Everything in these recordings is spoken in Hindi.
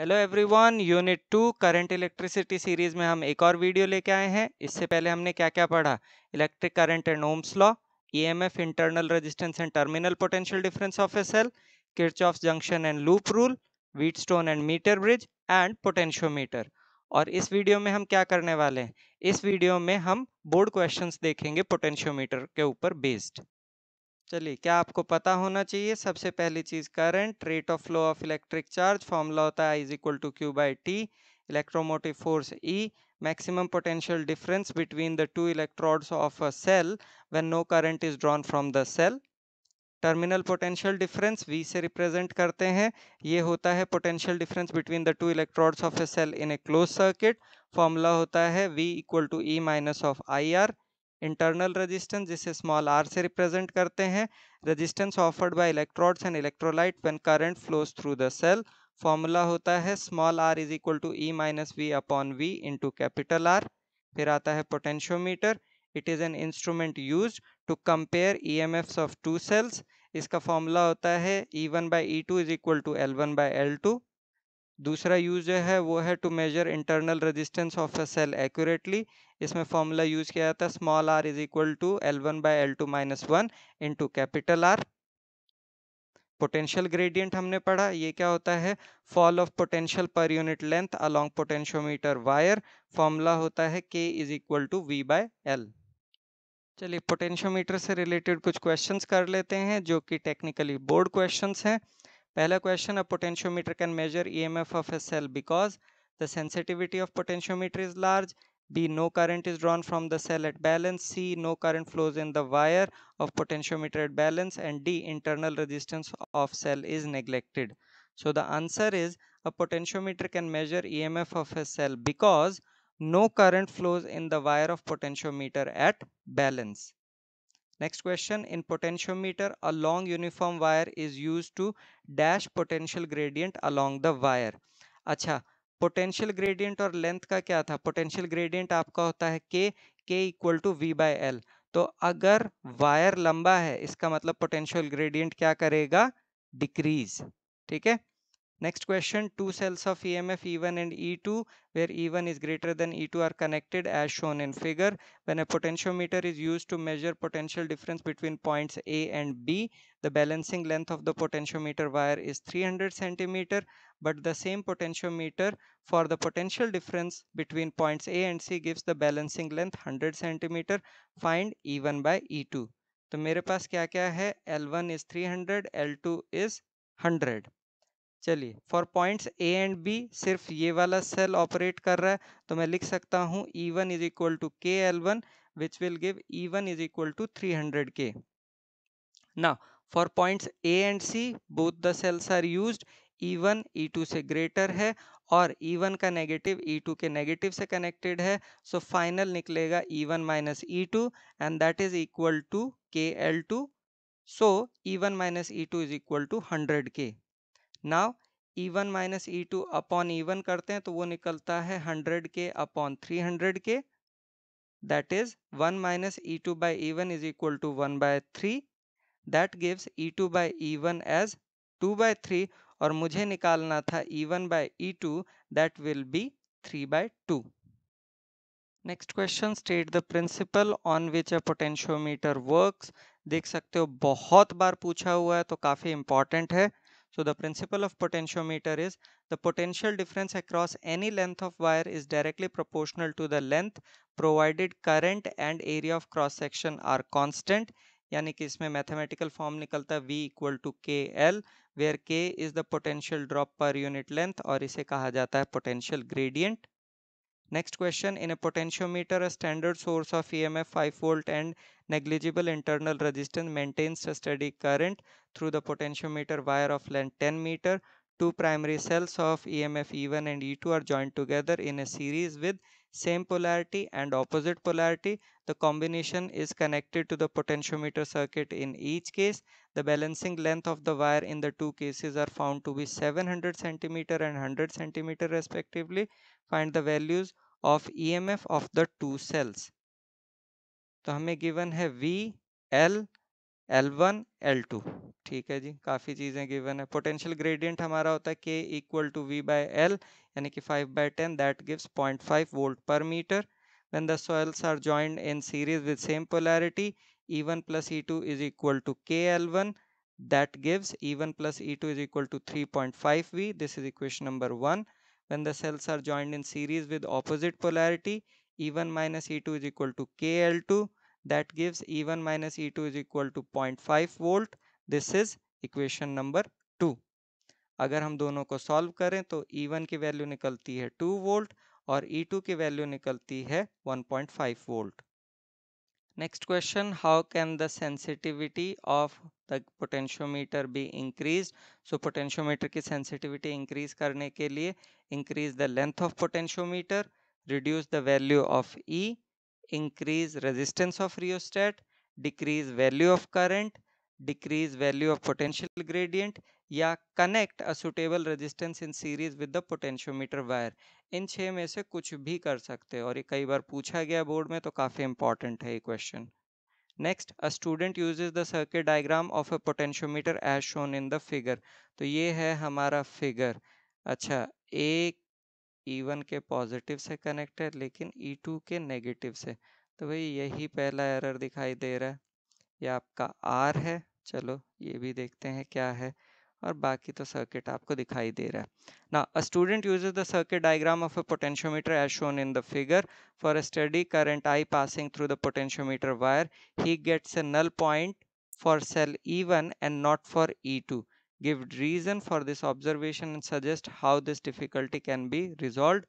Hello everyone unit two current electricity series में हम एक और वीडियो लेके आए हैं इससे पहले हमने क्या क्या पढ़ा electric current and ohm's law EMF internal resistance and terminal potential difference of a cell of junction and loop rule stone and meter bridge and potentio और इस वीडियो में हम क्या करने वाले हैं इस वीडियो में हम बोर्ड क्वेश्चन देखेंगे पोटेंशियो के ऊपर बेस्ड चलिए क्या आपको पता होना चाहिए सबसे पहली चीज current rate of flow of electric charge formula होता है is equal to Q by T electromotive force E e, maximum potential difference between the two electrodes of a cell when no current is drawn from the cell terminal potential difference V से रिप्रेजेंट करते हैं ये होता है potential difference between the two electrodes of a cell in a close circuit formula होता है V equal to E minus of I R internal resistance जिसे स्मॉल आर से रिप्रेजेंट करते हैं resistance offered by electrodes and electrolyte when current flows through the cell formula होता है small R is equal to E minus V upon V into capital R फिर आता है potentiometer it is an instrument use to compare E M Fs of two cells इसका फॉर्मूला होता है E one by E two is equal to L one by L two दूसरा यूज जो है वो है to measure internal resistance of a cell accurately इसमें फॉर्मूला यूज किया जाता है small R is equal to L one by L two minus one to capital R potential gradient हमने पढ़ा ये क्या होता है fall of potential per unit length along potentiometer wire formula होता है K is equal to V by L चलिए पोटेंशियोमीटर से रिलेटेड कुछ क्वेश्चंस कर लेते हैं जो कि टेक्निकली बोर्ड क्वेश्चंस हैं पहला question: A potentiometer can measure emf of a cell because the sensitivity of potentiometer is large b no current is drawn from the cell at balance c no current flows in the wire of potentiometer at balance and d internal resistance of cell is neglected so the answer is a potentiometer can measure emf of a cell because no current flows in the wire of potentiometer at balance Next question, in potentiometer, a long uniform wire is used to dash potential gradient along the wire. अच्छा पोटेंशियल ग्रेडियंट और लेंथ का क्या था पोटेंशियल ग्रेडियंट आपका होता है K K equal to V by L तो अगर वायर लंबा है इसका मतलब पोटेंशियल ग्रेडियंट क्या करेगा डिक्रीज ठीक है Next question, two cells of EMF E1 and E2 where E1 is greater than E2 are connected as shown in figure. When a potentiometer is used to measure potential difference between points A and B, the balancing length of the potentiometer wire is 300 centimeter, but the same potentiometer for the potential difference between points A and C gives the balancing length 100 centimeter. Find E1 by E2. So, मेरे पास क्या क्या है L1 is 300, L2 is 100. चलिए for points A and B सिर्फ ये वाला सेल ऑपरेट कर रहा है तो मैं लिख सकता हूँ E one is equal to K L one which will give E one is equal to three hundred K ना for points A and C both the cells are use E one E two से ग्रेटर है और ई e वन का नेगेटिव ई टू के नेगेटिव से कनेक्टेड है सो so फाइनल निकलेगा E one minus E two and that is equal to K L to so E one minus E two is equal to hundred K now E e one minus E e two upon E e one करते हैं तो वो निकलता है hundred K upon three hundred K that is one minus E two by E one is equal to one by three that gives E two by E one as two by three और मुझे निकालना था E one by E to that will be three by two next question state the principle on which a potentiometer works देख सकते हो बहुत बार पूछा हुआ है तो काफ़ी इंपॉर्टेंट है So the principle of potentiometer is the potential difference across any length of wire is directly proportional to the length provided current and area of cross section are constant यानी कि इसमें मैथमेटिकल फॉर्म निकलता है V equal to K L where K is the potential drop per unit length और इसे कहा जाता है potential gradient Next question, in a potentiometer, a standard source of EMF 5 volt and negligible internal resistance maintains a steady current through the potentiometer wire of length 10 meter. Two primary cells of EMF E1 and E2 are joined together in a series with same polarity and opposite polarity. The combination is connected to the potentiometer circuit in each case. The balancing length of the wire in the two cases are found to be 700 cm and 100 cm respectively. Find the values of EMF of the two cells. तो हमें गिवन है V, L L one L two ठीक है जी काफ़ी चीज़ें गिवन है पोटेंशियल ग्रेडियंट हमारा होता है K equal to V by L यानी कि five by ten that gives point five volt per metre when the soils are joined in series with same polarity E one plus E two is equal to K L one that gives E one plus E two is equal to three point five V this is equation number one when the cells are joined in series with opposite polarity E one minus E two is equal to K L two that gives E1 minus E2 is equal to 0.5 volt this is equation number 2 agar hum dono ko solve kare to E1 ki value nikalti hai 2 volt aur E2 ki value nikalti hai 1.5 volt Next question, how can the sensitivity of the potentiometer be increased? So potentiometer ki sensitivity increase karne ke liye increase the length of potentiometer, reduce the value of E increase resistance of rheostat, decrease value of current, decrease value of potential gradient या connect a suitable resistance in series with the potentiometer wire इन छः में से कुछ भी कर सकते हो और ये कई बार पूछा गया बोर्ड में तो काफ़ी इंपॉर्टेंट है ये question next a student use the circuit diagram of a potentiometer as shown in the figure तो ये है हमारा फिगर अच्छा एक ई e वन के पॉजिटिव से कनेक्ट है लेकिन ई e टू के नेगेटिव से तो भाई यही पहला एरर दिखाई दे रहा है ये आपका आर है चलो ये भी देखते हैं क्या है और बाकी तो सर्किट आपको दिखाई दे रहा है ना a student uses the circuit diagram of a potentiometer as shown in the figure for a steady current I passing through the potentiometer wire he gets a null point for cell E one and not for E two give reason for this observation and suggest how this difficulty can be resolved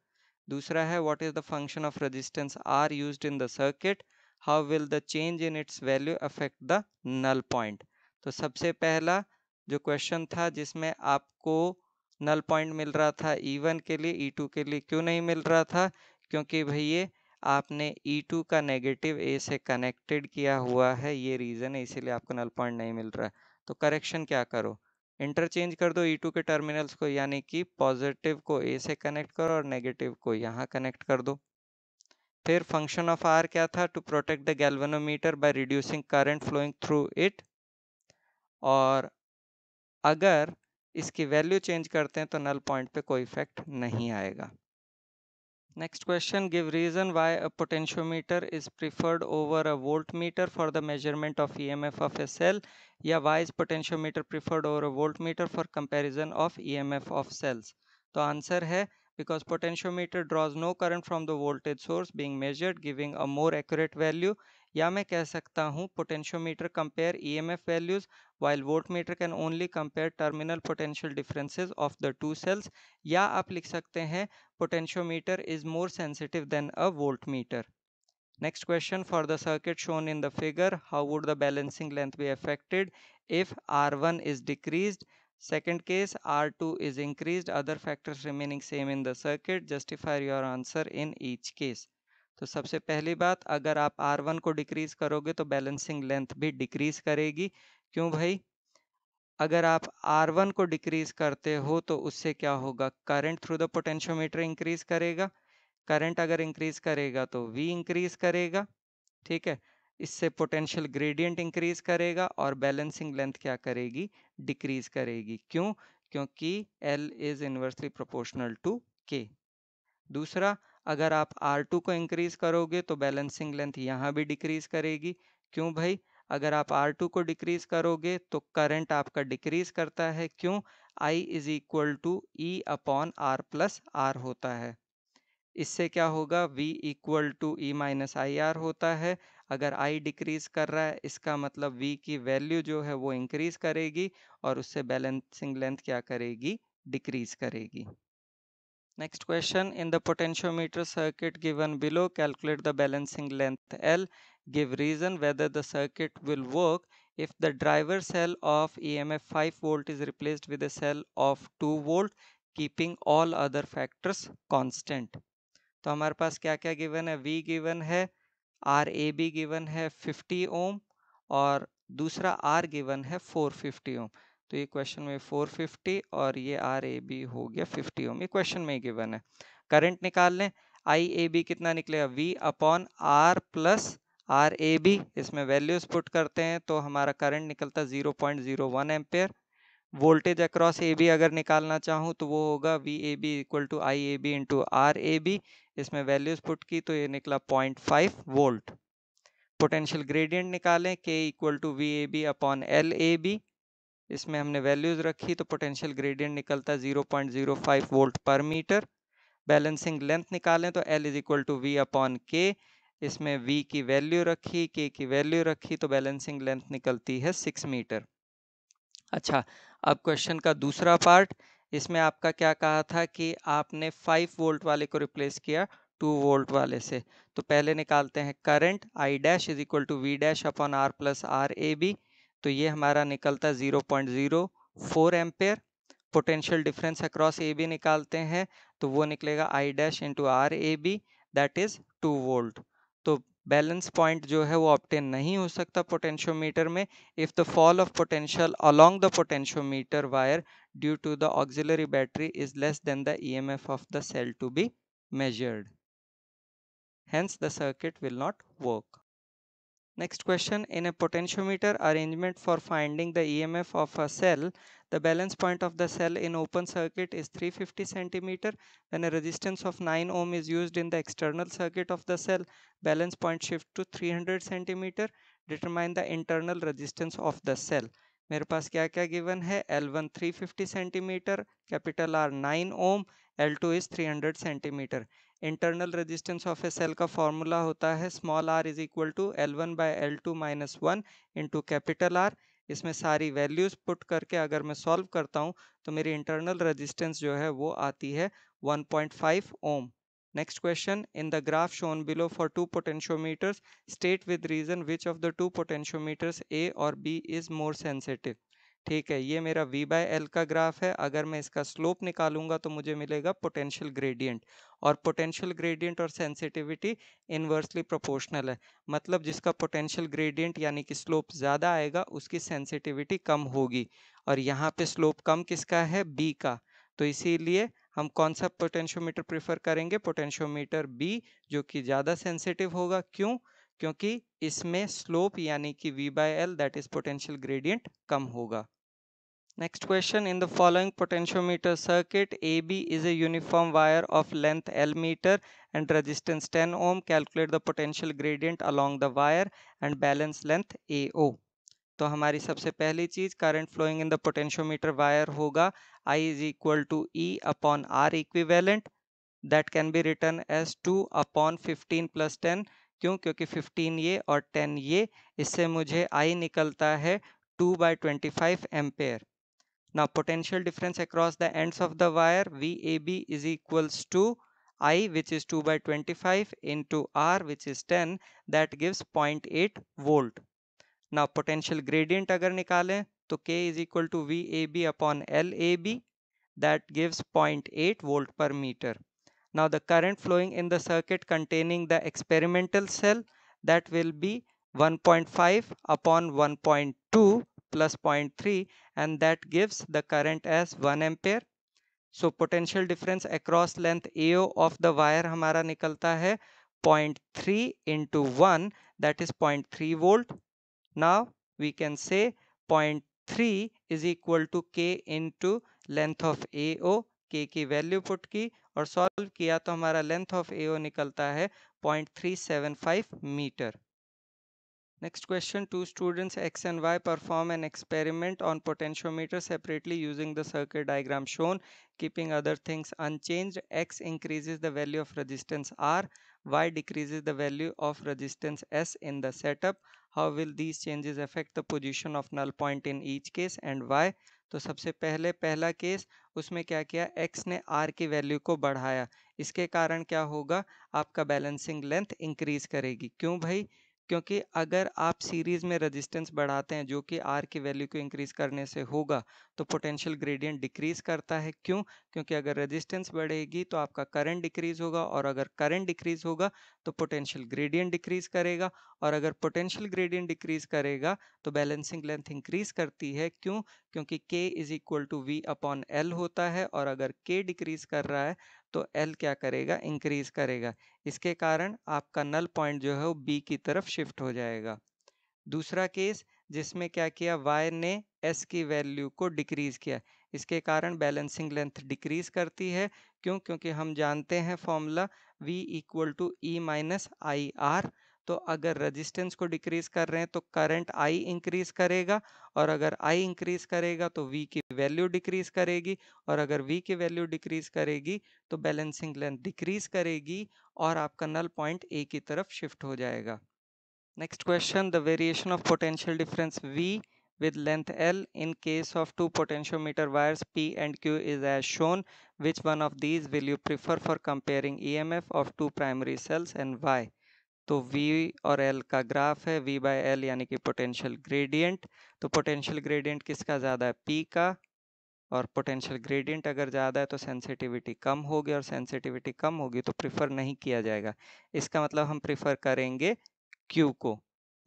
dusra hai what is the function of resistance R used in the circuit how will the change in its value affect the null point to sabse pehla jo question tha jisme aapko null point mil raha tha E1 ke liye E2 के लिए क्यों नहीं मिल रहा था क्योंकि भैया आपने E2 का नेगेटिव A से कनेक्टेड किया हुआ है ये रीज़न है इसीलिए आपको नल पॉइंट नहीं मिल रहा है तो करेक्शन क्या करो इंटरचेंज कर दो ई e टू के टर्मिनल्स को यानी कि पॉजिटिव को ए से कनेक्ट करो और नेगेटिव को यहाँ कनेक्ट कर दो फिर फंक्शन ऑफ आर क्या था to protect the galvanometer by reducing current flowing through it और अगर इसकी वैल्यू चेंज करते हैं तो नल पॉइंट पे कोई इफेक्ट नहीं आएगा Next question, give reason why a potentiometer is preferred over a voltmeter for the measurement of EMF of a cell. Yeah, why is potentiometer preferred over a voltmeter for comparison of EMF of cells? The answer is because potentiometer draws no current from the voltage source being measured giving a more accurate value या मैं कह सकता हूँ potentiometer compare E M F values while voltmeter can only compare terminal potential differences of the two cells या आप लिख सकते हैं potentiometer is more sensitive than a voltmeter next question for the circuit shown in the figure how would the balancing length be affected if R one is decrease second case R two is increase other factors remaining same in the circuit justify your answer in each case तो सबसे पहली बात अगर आप आर वन को डिक्रीज़ करोगे तो बैलेंसिंग लेंथ भी डिक्रीज़ करेगी क्यों भाई अगर आप आर वन को डिक्रीज़ करते हो तो उससे क्या होगा current through the potentiometer increase करेगा करंट अगर इंक्रीज़ करेगा तो वी इंक्रीज़ करेगा ठीक है इससे पोटेंशियल ग्रेडियंट इंक्रीज़ करेगा और बैलेंसिंग लेंथ क्या करेगी डिक्रीज़ करेगी क्यों क्योंकि L is inversely proportional to K दूसरा अगर आप R2 को इंक्रीज़ करोगे तो बैलेंसिंग लेंथ यहाँ भी डिक्रीज़ करेगी क्यों भाई अगर आप R2 को डिक्रीज़ करोगे तो करंट आपका डिक्रीज़ करता है क्यों I is equal to E upon R plus R होता है इससे क्या होगा V equal to E minus I R होता है अगर I डिक्रीज़ कर रहा है इसका मतलब V की वैल्यू जो है वो इंक्रीज़ करेगी और उससे बैलेंसिंग लेंथ क्या करेगी डिक्रीज़ करेगी Next question, in the potentiometer circuit given below, calculate the balancing length L. Give reason whether the circuit will work if the driver cell of EMF 5 volt is replaced with a cell of 2 volt, keeping all other factors constant. तो हमारे पास क्या क्या गिवन है V गिवन है आर ए बी गिवन है 50 ओम और दूसरा R गिवन है 450 ओम तो ये क्वेश्चन में 450 और ये आर ए बी हो गया 50 ओम ये क्वेश्चन में गिवन है करंट निकाल लें आई ए बी कितना निकलेगा V upon R plus R A B इसमें वैल्यूज पुट करते हैं तो हमारा करंट निकलता zero point zero one ampere voltage across A B अगर निकालना चाहूँ तो वो होगा V A B equal to I A B into R A B इसमें वैल्यूज पुट की तो ये निकला point five volt potential gradient निकालें K equal to V A B upon L A B इसमें हमने वैल्यूज रखी तो पोटेंशियल ग्रेडियंट निकलता zero point zero five volt per metre balancing length निकालें तो L is equal to V upon K इसमें वी की वैल्यू रखी के की वैल्यू रखी तो बैलेंसिंग लेंथ निकलती है सिक्स मीटर अच्छा अब क्वेश्चन का दूसरा पार्ट इसमें आपका क्या कहा था कि आपने फाइव वोल्ट वाले को रिप्लेस किया टू वोल्ट वाले से तो पहले निकालते हैं current I dash is equal to V dash upon R plus R A B तो ये हमारा निकलता zero point zero four ampere potential difference across A B निकालते हैं तो वो निकलेगा I dash into R A B that is two volt तो बैलेंस पॉइंट जो है वो ऑप्टेन नहीं हो सकता पोटेंशियोमीटर में if the fall of potential along the potentiometer wire due to the auxiliary battery is less than the E M F of the cell to be measured hence the circuit will not work Next question, in a potentiometer arrangement for finding the EMF of a cell, the balance point of the cell in open circuit is 350 centimeter. When a resistance of 9 ohm is used in the external circuit of the cell, balance point shift to 300 centimeter. Determine the internal resistance of the cell. मेरे पास क्या क्या गिवन है L1 350 cm, capital R 9 ohm. L two is three hundred centimetre internal resistance of a cell का फॉर्मूला होता है small R is equal to L one by L two minus one into capital R इसमें सारी वैल्यूज़ पुट करके अगर मैं सॉल्व करता हूँ तो मेरी इंटरनल रेजिस्टेंस जो है वो आती है one point five ohm next question in the graph shown below for two potentiometers state with reason which of the two potentiometers A और बी इज मोर सेंसिटिव ठीक है ये मेरा वी बाय एल का ग्राफ है अगर मैं इसका स्लोप निकालूंगा तो मुझे मिलेगा पोटेंशियल ग्रेडियंट और पोटेंशियल ग्रेडियंट और सेंसिटिविटी इन्वर्सली प्रोपोर्शनल है मतलब जिसका पोटेंशियल ग्रेडियंट यानी कि स्लोप ज़्यादा आएगा उसकी सेंसिटिविटी कम होगी और यहाँ पे स्लोप कम किसका है बी का तो इसीलिए हम कौन सा पोटेंशियोमीटर प्रिफर करेंगे पोटेंशियोमीटर बी जो कि ज़्यादा सेंसिटिव होगा क्यों क्योंकि इसमें स्लोप यानी कि V by L that is potential gradient कम होगा next question in the following potentiometer circuit A B is a uniform wire of length L metre and resistance 10 calculate the potential gradient gradient the wire and balance length A O तो हमारी सबसे पहली चीज current flowing in the potentiometer wire होगा I is equal to E upon R equivalent that can be written as to upon fifteen plus ten क्यों क्योंकि 15 ये और 10 ये इससे मुझे आई निकलता है 2 बाई ट्वेंटी फाइव एम्पेयर ना potential difference across the end of the wire V A B is equals to I which is two by twenty five into R which is ten that gives point eight volt ना पोटेंशियल ग्रेडियंट अगर निकालें तो K is equal to V A B upon L A B that gives point eight volt per metre Now the current flowing in the circuit containing the experimental cell that will be 1.5 upon 1.2 plus 0.3 and that gives the current as 1 ampere. So potential difference across length AO of the wire hamara nikalta hai 0.3 into 1 that is 0.3 volt. Now we can say 0.3 is equal to K into length of AO. K ki value put ki और सॉल्व किया तो हमारा लेंथ ऑफ ए निकलता है 0.375 metre next question two students X and Y perform an experiment on potentiometer separately using the circuit diagram shown keeping other things unchanged X increases the value of resistance R Y decreases the value of resistance S in the setup how will these changes affect the position of null point in each case and why तो सबसे पहले पहला केस उसमें क्या किया एक्स ने आर की वैल्यू को बढ़ाया इसके कारण क्या होगा आपका बैलेंसिंग लेंथ इंक्रीज करेगी क्यों भाई क्योंकि अगर आप सीरीज़ में रेजिस्टेंस बढ़ाते हैं जो कि आर की वैल्यू को इंक्रीज़ करने से होगा तो पोटेंशियल ग्रेडियंट डिक्रीज़ करता है क्यों क्योंकि अगर रेजिस्टेंस बढ़ेगी तो आपका करंट डिक्रीज़ होगा और अगर करंट डिक्रीज़ होगा तो पोटेंशियल ग्रेडियंट डिक्रीज़ करेगा और अगर पोटेंशियल ग्रेडियंट डिक्रीज़ करेगा तो बैलेंसिंग लेंथ इंक्रीज़ करती है क्यों क्योंकि K is equal to V upon L होता है और अगर के डिक्रीज़ कर रहा है तो एल क्या करेगा इंक्रीज करेगा इसके कारण आपका नल पॉइंट जो है वो बी की तरफ शिफ्ट हो जाएगा दूसरा केस जिसमें क्या किया वाई ने एस की वैल्यू को डिक्रीज किया इसके कारण बैलेंसिंग लेंथ डिक्रीज करती है क्यों क्योंकि हम जानते हैं formula V equal to E minus I R तो अगर रेजिस्टेंस को डिक्रीज कर रहे हैं तो करंट आई इंक्रीज करेगा और अगर आई इंक्रीज करेगा तो वी की वैल्यू डिक्रीज करेगी और अगर वी की वैल्यू डिक्रीज करेगी तो बैलेंसिंग लेंथ डिक्रीज करेगी और आपका नल पॉइंट ए की तरफ शिफ्ट हो जाएगा next question the variation of potential difference V with length L in case of two potentiometer wires P and Q is as shown which one of these will you prefer for comparing E M F of two primary cells and why तो V और L का ग्राफ है V बाय एल यानी कि पोटेंशियल ग्रेडियंट तो पोटेंशियल ग्रेडियंट किसका ज़्यादा है P का और पोटेंशियल ग्रेडियंट अगर ज़्यादा है तो सेंसिटिविटी कम होगी और सेंसिटिविटी कम होगी तो प्रिफर नहीं किया जाएगा इसका मतलब हम प्रिफर करेंगे Q को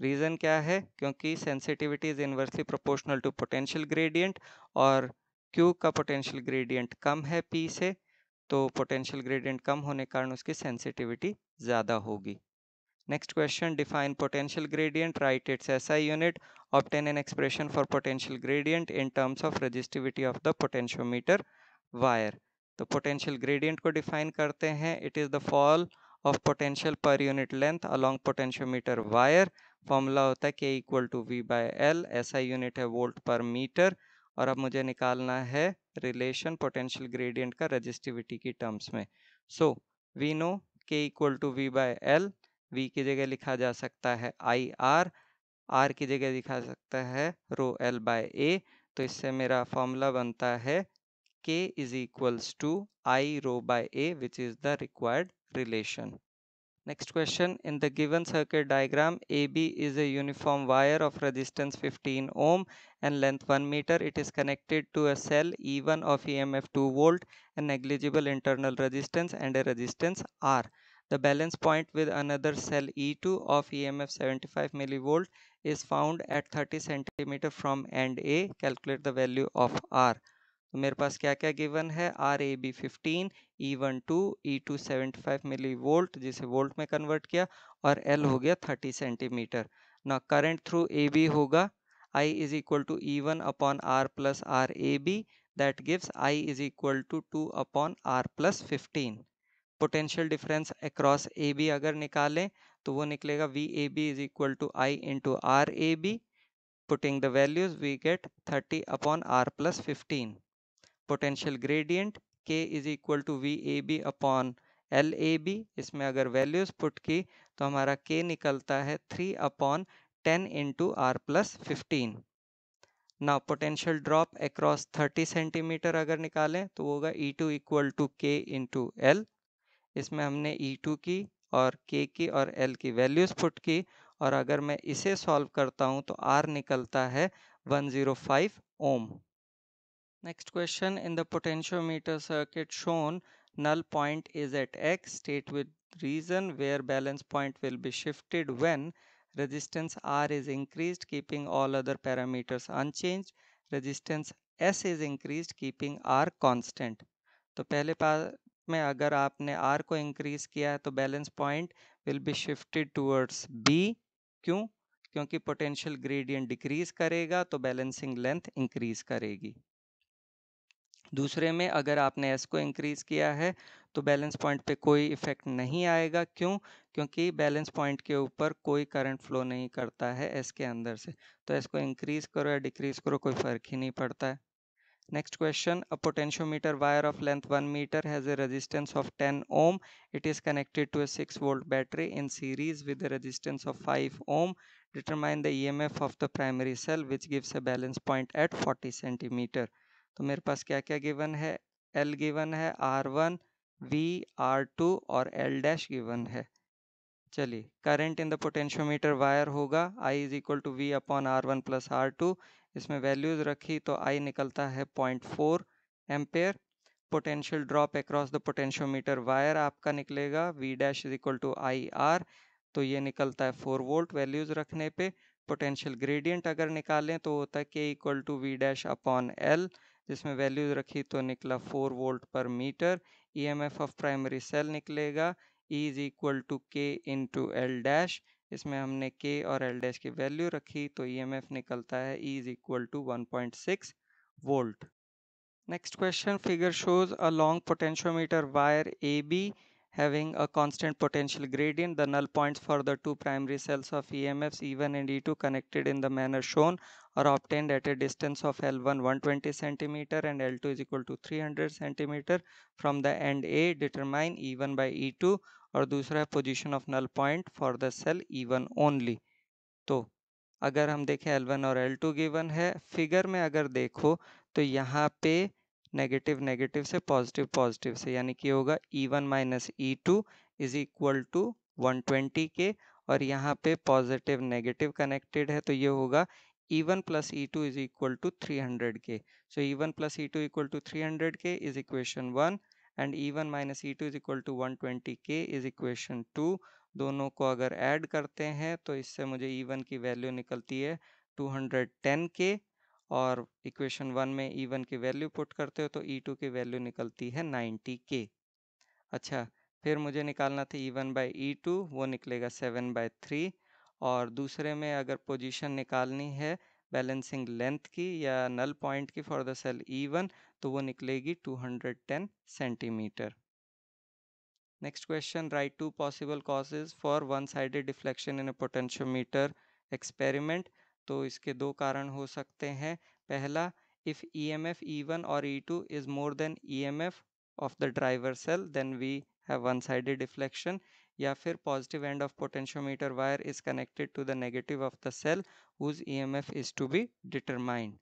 रीज़न क्या है क्योंकि sensitivity is inversely proportional to potential gradient और Q का पोटेंशियल ग्रेडियंट कम है P से तो पोटेंशियल ग्रेडियंट कम होने के कारण उसकी सेंसिटिविटी ज़्यादा होगी Next question, define potential gradient, write its SI unit, obtain an expression for potential gradient in terms of resistivity of the potentiometer wire. तो potential gradient को define करते हैं It is the fall of potential per unit length along potentiometer wire. Formula होता है K equal to V by L ऐसा यूनिट है वोल्ट पर मीटर और अब मुझे निकालना है रिलेशन पोटेंशियल ग्रेडियंट का रजिस्टिविटी की टर्म्स में so we know K equal to V by L V की जगह लिखा जा सकता है आई आर आर की जगह लिखा सकता है रो एल बाय ए तो इससे मेरा फॉर्मूला बनता है K is equals to I rho by A which is the required relation next question in the given circuit diagram A B is a uniform wire of resistance 15 ohm and length 1 metre it is connected to a cell E one of E M F two volt and negligible internal resistance and a resistance R The balance point with another cell E2 of EMF 75 millivolt is found at 30 cm from end A. Calculate the value of R. तो मेरे पास क्या क्या गिवन है R A B fifteen E one two E two seventy five millivolt जिसे वोल्ट में कन्वर्ट किया और एल हो गया थर्टी सेंटीमीटर ना करंट थ्रू ए बी होगा I is equal to E one upon R plus R A B that gives I is equal to two upon R plus fifteen potential difference across A B अगर निकालें तो वो निकलेगा V A B is equal to I into R A B putting the values we get thirty upon R plus fifteen potential gradient K is equal to V A B upon L A B इसमें अगर वैल्यूज पुट की तो हमारा के निकलता है three upon ten into R plus fifteen ना potential drop across thirty centimetre अगर निकालें तो होगा E two equal to K into L इसमें हमने E2 की और K की और L की वैल्यूज़ फुट की और अगर मैं इसे सॉल्व करता हूं तो R निकलता है 105 ohm next question in the potentiometer circuit shown null point is at X state with reason where balance point will be shifted when resistance R is increase keeping all other parameters unchange resistance S is increase keeping R constant तो पहले पा में अगर आपने आर को इंक्रीज किया है तो balance point will be shifted towards B क्यों क्योंकि पोटेंशियल ग्रेडियंट डिक्रीज करेगा तो बैलेंसिंग लेंथ इंक्रीज करेगी दूसरे में अगर आपने एस को इंक्रीज किया है तो बैलेंस पॉइंट पे कोई इफेक्ट नहीं आएगा क्यों क्योंकि बैलेंस पॉइंट के ऊपर कोई करंट फ्लो नहीं करता है एस के अंदर से तो एस को इंक्रीज करो या डिक्रीज करो कोई फर्क ही नहीं पड़ता है Next question, a potentiometer wire of length 1 meter has a resistance of 10 ohm. It is connected to a 6 volt battery in series with a resistance of 5 ohm. Determine the EMF of the primary cell which gives a balance point at 40 centimeter. तो मेरे पास क्या क्या गिवन है L गिवन है R1, V, R2 और L डैश गिवन है चलिए current in the potentiometer wire होगा I is equal to V upon R one plus R two इसमें वैल्यूज़ रखी तो आई निकलता है point four ampere potential drop across the potentiometer wire आपका निकलेगा V dash is equal to I R तो ये निकलता है फोर वोल्ट वैल्यूज़ रखने पे पोटेंशियल ग्रेडियंट अगर निकालें तो होता है K equal to V dash upon L जिसमें वैल्यूज रखी तो निकला four volt per metre E M F of primary cell निकलेगा ई इज इक्वल टू के इन टू एल डैश इसमें हमने के और एल डैश की वैल्यू रखी तो ईएमएफ e निकलता है E is equal to one point six volt next question figure shows a long potentiometer wire A B having a constant potential gradient, the null points for the two primary cells of EMFs E1 and E2 connected in the manner shown are obtained at a distance of L1 120 cm and L2 is equal to 300 cm from the end A determine E1 by E2 और दूसरा है position of null point for the cell E1 only तो अगर हम देखें L1 और L2 गिवन है फिगर में अगर देखो तो यहाँ पे नेगेटिव नेगेटिव से पॉजिटिव पॉजिटिव से यानी कि होगा E one minus E two is equal to one twenty K और यहाँ पे पॉजिटिव नेगेटिव कनेक्टेड है तो ये होगा E one plus E two is equal to three hundred K so E one plus E two equal to three hundred K is equation one and E one minus E two is equal to one twenty K is equation two दोनों को अगर ऐड करते हैं तो इससे मुझे ई e वन की वैल्यू निकलती है टू हंड्रेड टेन के और इक्वेशन वन में ई e वन की वैल्यू पुट करते हो तो ई e टू की वैल्यू निकलती है नाइन्टी के अच्छा फिर मुझे निकालना था E one by E two वो निकलेगा सेवन बाई थ्री और दूसरे में अगर पोजीशन निकालनी है बैलेंसिंग लेंथ की या नल पॉइंट की for the cell E one तो वो निकलेगी two hundred ten centimetre next question write two possible causes for one sided deflection in a potentiometer experiment तो इसके दो कारण हो सकते हैं पहला if E M F E one और E two is more than E M F of the driver cell then we have one sided deflection या फिर positive end of potentiometer wire is connected to the negative of the cell whose E M F is to be determined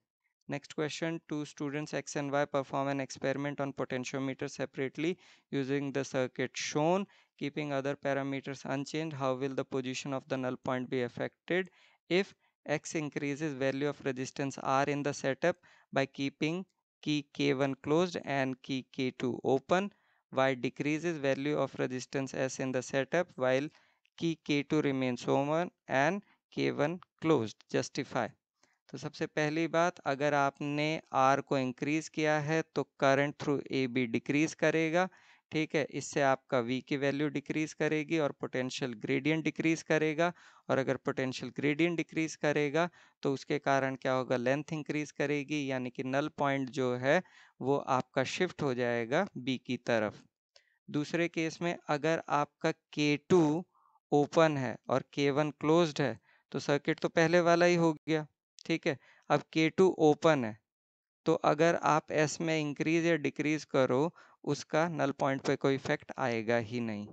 next question two students X and Y perform an experiment on potentiometer separately using the circuit shown keeping other parameters unchange how will the position of the null point be affected if X increases value of resistance R in the setup by keeping key K1 closed and key K2 open. Y decreases value of resistance S in the setup while key K2 remains open and K1 closed. Justify. तो सबसे पहली बात अगर आपने R को इंक्रीज किया है तो करंट थ्रू AB डिक्रीज करेगा ठीक है इससे आपका वी की वैल्यू डिक्रीज करेगी और पोटेंशियल ग्रेडियंट डिक्रीज करेगा और अगर पोटेंशियल ग्रेडियंट डिक्रीज करेगा तो उसके कारण क्या होगा लेंथ इंक्रीज करेगी यानी कि नल पॉइंट जो है वो आपका शिफ्ट हो जाएगा बी की तरफ दूसरे केस में अगर आपका के टू ओपन है और के वन क्लोज है तो सर्किट तो पहले वाला ही हो गया ठीक है अब के टू ओपन है तो अगर आप एस में इंक्रीज या डिक्रीज करो उसका नल पॉइंट पे कोई इफेक्ट आएगा ही नहीं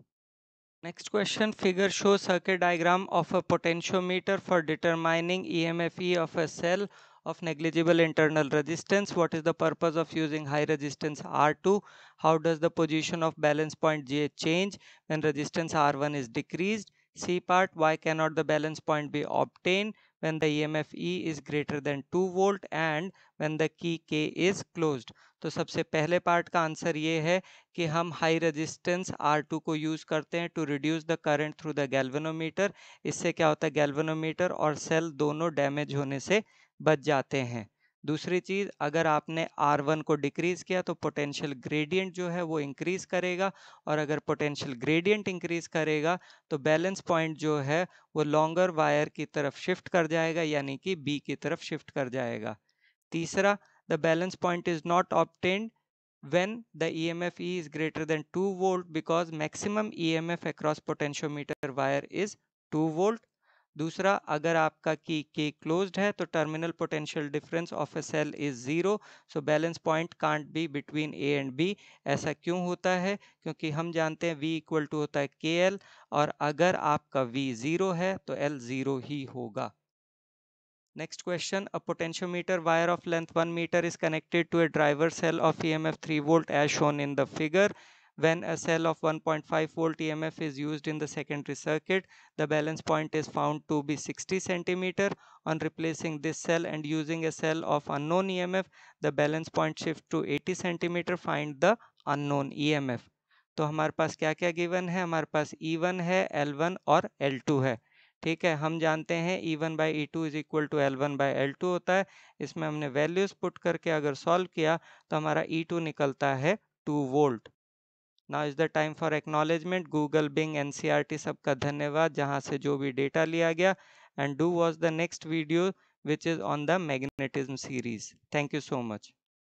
next question figure show circuit diagram of a potentiometer for determining E M F E of a cell of negligible internal resistance what is the purpose of using high resistance R two how does the position of balance point J change when resistance R one is decrease C part why can not the balance point be obtain when the emf E is greater than 2 volt and when the key K is closed तो सबसे पहले पार्ट का आंसर ये है कि हम हाई रेजिस्टेंस R2 को यूज़ करते हैं to reduce the current through the galvanometer इससे क्या होता है गैल्वेनोमीटर और सेल दोनों डैमेज होने से बच जाते हैं दूसरी चीज़ अगर आपने आर वन को डिक्रीज़ किया तो पोटेंशियल ग्रेडियंट जो है वो इंक्रीज़ करेगा और अगर पोटेंशियल ग्रेडियंट इंक्रीज़ करेगा तो बैलेंस पॉइंट जो है वो लॉन्गर वायर की तरफ शिफ्ट कर जाएगा यानी कि बी की तरफ शिफ्ट कर जाएगा तीसरा the balance point is not obtained if E is greater is two volt because maximum E M F across potentiometer wire is two volt दूसरा अगर आपका की के क्लोज्ड है तो terminal potential difference of a cell is zero so balance point can't be between A and B ऐसा क्यों होता है क्योंकि हम जानते हैं वी इक्वल टू होता है के एल और अगर आपका वी ज़ीरो है तो एल ज़ीरो ही होगा next question a potentiometer wire of length one metre is connected to a driver cell of E M F three volt as shown in the figure When a cell of 1.5 volt EMF is used in the secondary circuit, the balance point is found to be 60 cm On replacing this cell and using a cell of unknown EMF, the balance point shift to 80 cm Find the unknown EMF. तो हमारे पास क्या क्या गिवन है हमारे पास E1 है L1 और L2 है ठीक है हम जानते हैं E1 one by E two is equal to L one by L two होता है इसमें हमने वैल्यूज पुट करके अगर सॉल्व किया तो हमारा E2 निकलता है 2 volt now is the time for acknowledgement Google Bing N C R T सबका धन्यवाद जहाँ से जो भी डेटा लिया गया and do watch the next video which is on the magnetism series thank you so much